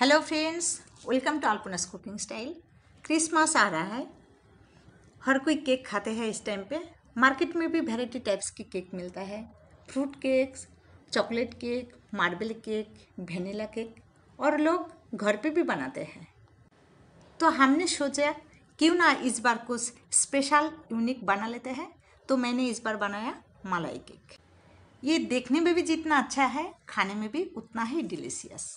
hello friends welcome to आलपनास cooking style Christmas आ रहा है हर कोई केक खाते हैं इस टाइम पे मार्केट में भी वैरायटी टाइप्स की केक मिलता है fruit cakes chocolate cake marble cake vanilla cake और लोग घर पे भी बनाते हैं तो हमने सोचा क्यों ना इस बार कुछ स्पेशल यूनिक बना लेते हैं तो मैंने इस बार बनाया मलाई केक ये देखने में भी जितना अच्छा है खाने में भी उतना ही डिलीशियस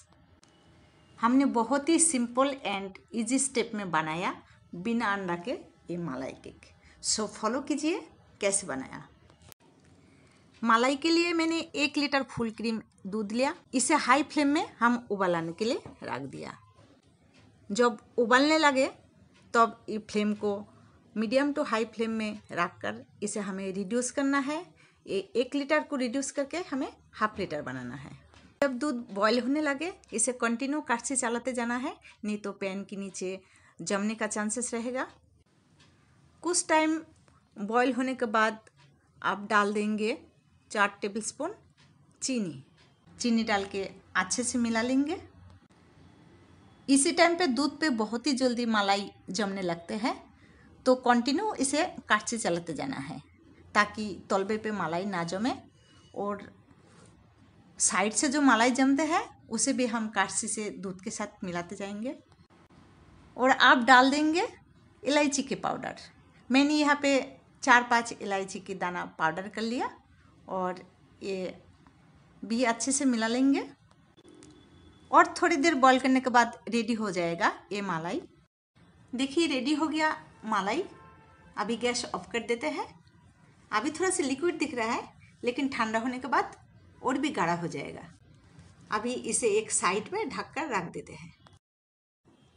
हमने बहुत ही सिंपल एंड इजी स्टेप में बनाया बिना अंडा के ये मलाई केक सो फॉलो कीजिए कैसे बनाया मलाई के लिए मैंने एक लीटर फुल क्रीम दूध लिया इसे हाई फ्लेम में हम उबालने के लिए रख दिया जब उबालने लगे तब ये फ्लेम को मीडियम टू हाई फ्लेम में रख कर इसे हमें रिड्यूस करना है ये एक लीटर को रिड्यूस करके हमें हाफ लीटर बनाना है जब दूध बॉयल होने लगे इसे कंटिन्यू काट से चलाते जाना है नहीं तो पैन के नीचे जमने का चांसेस रहेगा कुछ टाइम बॉयल होने के बाद आप डाल देंगे चार टेबल स्पून चीनी चीनी डाल के अच्छे से मिला लेंगे इसी टाइम पे दूध पे बहुत ही जल्दी मलाई जमने लगते हैं तो कंटिन्यू इसे काट से चलाते जाना है ताकि तलबे पे मलाई ना जमे और साइड से जो मलाई जमते हैं उसे भी हम काशी से दूध के साथ मिलाते जाएंगे और आप डाल देंगे इलायची के पाउडर मैंने यहाँ पे चार पांच इलायची के दाना पाउडर कर लिया और ये भी अच्छे से मिला लेंगे और थोड़ी देर बॉईल करने के बाद रेडी हो जाएगा ये मलाई देखिए रेडी हो गया मलाई अभी गैस ऑफ कर देते हैं अभी थोड़ा सा लिक्विड दिख रहा है लेकिन ठंडा होने के बाद और भी गाढ़ा हो जाएगा अभी इसे एक साइड में ढककर रख देते हैं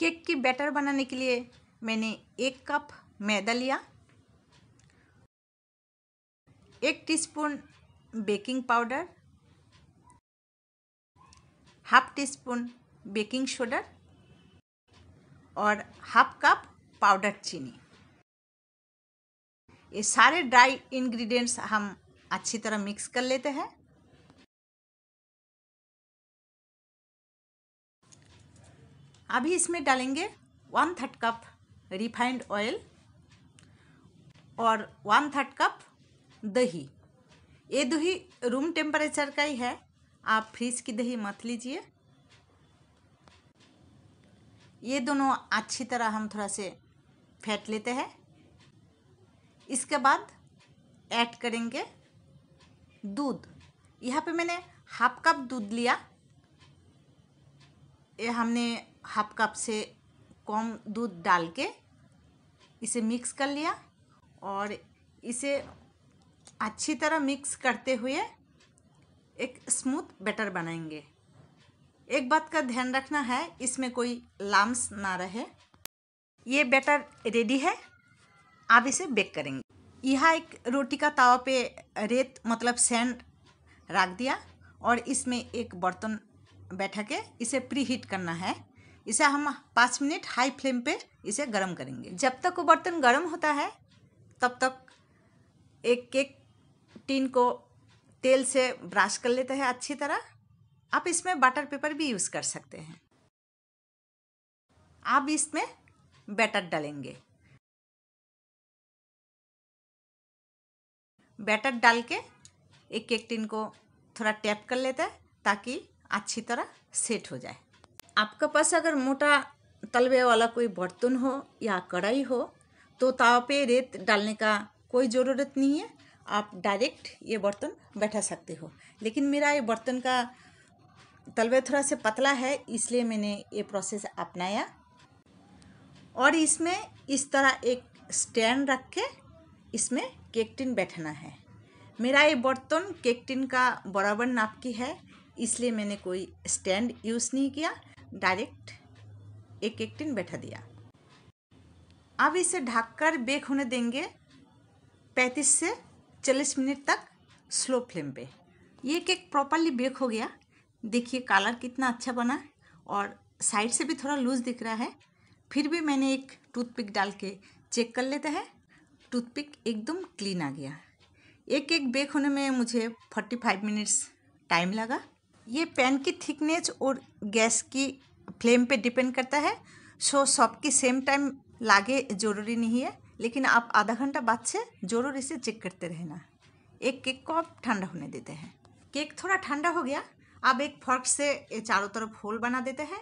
केक की बैटर बनाने के लिए मैंने एक कप मैदा लिया एक teaspoon baking powder half teaspoon baking soda और हाफ कप पाउडर चीनी ये सारे ड्राई इंग्रेडिएंट्स हम अच्छी तरह मिक्स कर लेते हैं अभी इसमें डालेंगे one third cup refined oil और वन थर्ड कप दही ये दही रूम टेम्परेचर का ही है आप फ्रिज की दही मत लीजिए ये दोनों अच्छी तरह हम थोड़ा से फेंट लेते हैं इसके बाद ऐड करेंगे दूध यहाँ पे मैंने हाफ कप दूध लिया ये हमने हाफ कप से कम दूध डाल के इसे मिक्स कर लिया और इसे अच्छी तरह मिक्स करते हुए एक स्मूथ बैटर बनाएंगे एक बात का ध्यान रखना है इसमें कोई लाम्स ना रहे ये बैटर रेडी है आप इसे बेक करेंगे यह एक रोटी का तवा पे रेत मतलब सैंड रख दिया और इसमें एक बर्तन बैठा के इसे प्री हीट करना है इसे हम पाँच मिनट हाई फ्लेम पे इसे गर्म करेंगे जब तक वो बर्तन गर्म होता है तब तक एक केक टीन को तेल से ब्रश कर लेते हैं अच्छी तरह आप इसमें बटर पेपर भी यूज़ कर सकते हैं आप इसमें बैटर डालेंगे बैटर डाल के एक केक टिन को थोड़ा टैप कर लेते हैं ताकि अच्छी तरह सेट हो जाए आपका पास अगर मोटा तलवे वाला कोई बर्तन हो या कढ़ाई हो तो ताव पे रेत डालने का कोई ज़रूरत नहीं है आप डायरेक्ट ये बर्तन बैठा सकते हो लेकिन मेरा ये बर्तन का तलवे थोड़ा से पतला है इसलिए मैंने ये प्रोसेस अपनाया और इसमें इस तरह एक स्टैंड रख के इसमें केक टिन बैठना है मेरा ये बर्तन केकटिन का बराबर नाप की है इसलिए मैंने कोई स्टैंड यूज़ नहीं किया डायरेक्ट एक एक टिन बैठा दिया अब इसे ढककर बेक होने देंगे 35 से 40 मिनट तक स्लो फ्लेम पे ये केक प्रॉपरली बेक हो गया देखिए कलर कितना अच्छा बना और साइड से भी थोड़ा लूज दिख रहा है फिर भी मैंने एक टूथपिक डाल के चेक कर लेते हैं टूथपिक एकदम क्लीन आ गया एक एक बेक होने में मुझे 45 मिनट्स टाइम लगा ये पैन की थिकनेस और गैस की फ्लेम पे डिपेंड करता है सो सबकी सेम टाइम लागे ज़रूरी नहीं है लेकिन आप आधा घंटा बाद से ज़रूर इसे चेक करते रहना एक केक को आप ठंडा होने देते हैं केक थोड़ा ठंडा हो गया अब एक फर्क से चारों तरफ होल बना देते हैं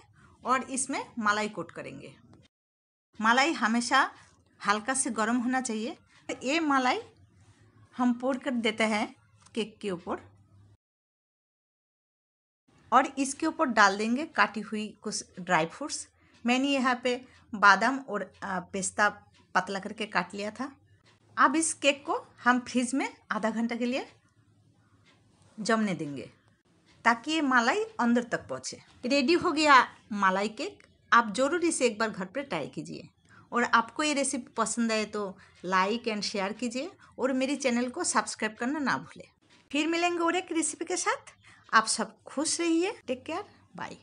और इसमें मलाई कोट करेंगे मलाई हमेशा हल्का से गर्म होना चाहिए ये मलाई हम पोर कर देते हैं केक के ऊपर और इसके ऊपर डाल देंगे काटी हुई कुछ ड्राई फ्रूट्स मैंने यहाँ पे बादाम और पिस्ता पतला करके काट लिया था अब इस केक को हम फ्रिज में आधा घंटा के लिए जमने देंगे ताकि ये मलाई अंदर तक पहुँचे रेडी हो गया मलाई केक आप ज़रूर इसे एक बार घर पर ट्राई कीजिए और आपको ये रेसिपी पसंद आए तो लाइक एंड शेयर कीजिए और मेरे चैनल को सब्सक्राइब करना ना भूलें फिर मिलेंगे और एक रेसिपी के साथ आप सब खुश रहिए टेक केयर बाय